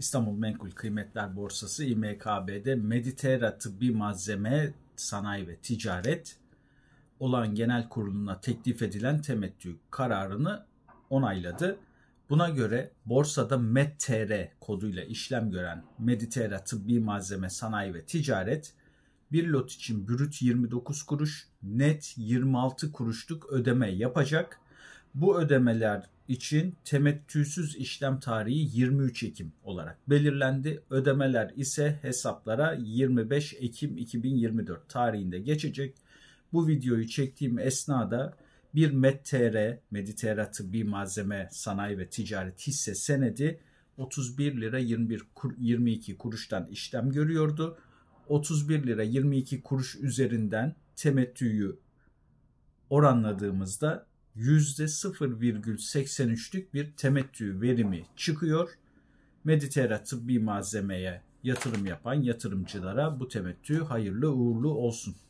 İstanbul Menkul Kıymetler Borsası İMKB'de Meditera Tıbbi Malzeme Sanayi ve Ticaret olan genel kuruluna teklif edilen temettü kararını onayladı. Buna göre borsada METTR koduyla işlem gören Meditera Tıbbi Malzeme Sanayi ve Ticaret bir lot için brüt 29 kuruş, net 26 kuruşluk ödeme yapacak bu ödemeler için temettüsüz işlem tarihi 23 Ekim olarak belirlendi. Ödemeler ise hesaplara 25 Ekim 2024 tarihinde geçecek. Bu videoyu çektiğim esnada bir METTR, Meditera bir Malzeme Sanayi ve Ticaret hisse senedi 31 lira 21 kur, 22 kuruştan işlem görüyordu. 31 lira 22 kuruş üzerinden temettüyü oranladığımızda %0,83'lük bir temettü verimi çıkıyor. Meditera tıbbi malzemeye yatırım yapan yatırımcılara bu temettü hayırlı uğurlu olsun.